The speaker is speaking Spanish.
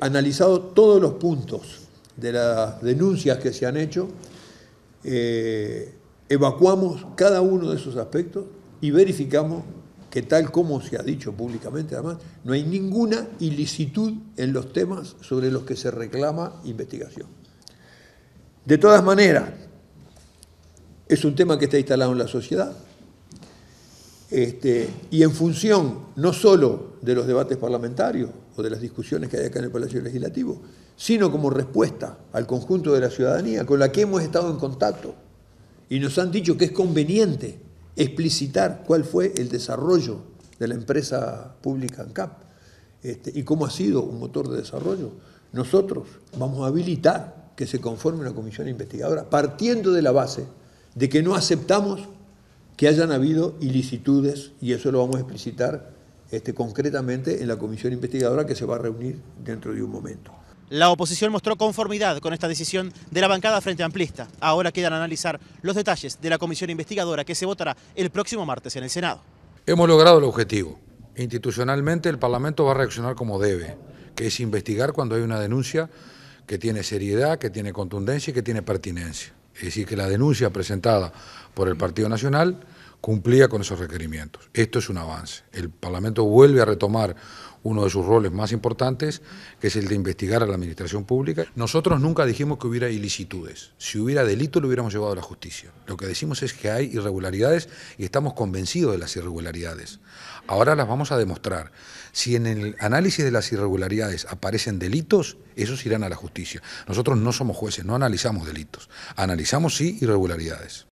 analizado todos los puntos de las denuncias que se han hecho, eh, evacuamos cada uno de esos aspectos y verificamos que tal como se ha dicho públicamente además, no hay ninguna ilicitud en los temas sobre los que se reclama investigación. De todas maneras, es un tema que está instalado en la sociedad, este, y en función no solo de los debates parlamentarios o de las discusiones que hay acá en el Palacio Legislativo, sino como respuesta al conjunto de la ciudadanía con la que hemos estado en contacto y nos han dicho que es conveniente explicitar cuál fue el desarrollo de la empresa pública ANCAP CAP este, y cómo ha sido un motor de desarrollo. Nosotros vamos a habilitar que se conforme una comisión investigadora, partiendo de la base de que no aceptamos que hayan habido ilicitudes, y eso lo vamos a explicitar este, concretamente en la comisión investigadora que se va a reunir dentro de un momento. La oposición mostró conformidad con esta decisión de la bancada Frente Amplista. Ahora quedan analizar los detalles de la comisión investigadora que se votará el próximo martes en el Senado. Hemos logrado el objetivo. Institucionalmente el Parlamento va a reaccionar como debe, que es investigar cuando hay una denuncia que tiene seriedad, que tiene contundencia y que tiene pertinencia. Es decir, que la denuncia presentada por el Partido Nacional cumplía con esos requerimientos. Esto es un avance. El Parlamento vuelve a retomar uno de sus roles más importantes, que es el de investigar a la administración pública. Nosotros nunca dijimos que hubiera ilicitudes. Si hubiera delito, lo hubiéramos llevado a la justicia. Lo que decimos es que hay irregularidades y estamos convencidos de las irregularidades. Ahora las vamos a demostrar. Si en el análisis de las irregularidades aparecen delitos, esos irán a la justicia. Nosotros no somos jueces, no analizamos delitos. Analizamos, sí, irregularidades.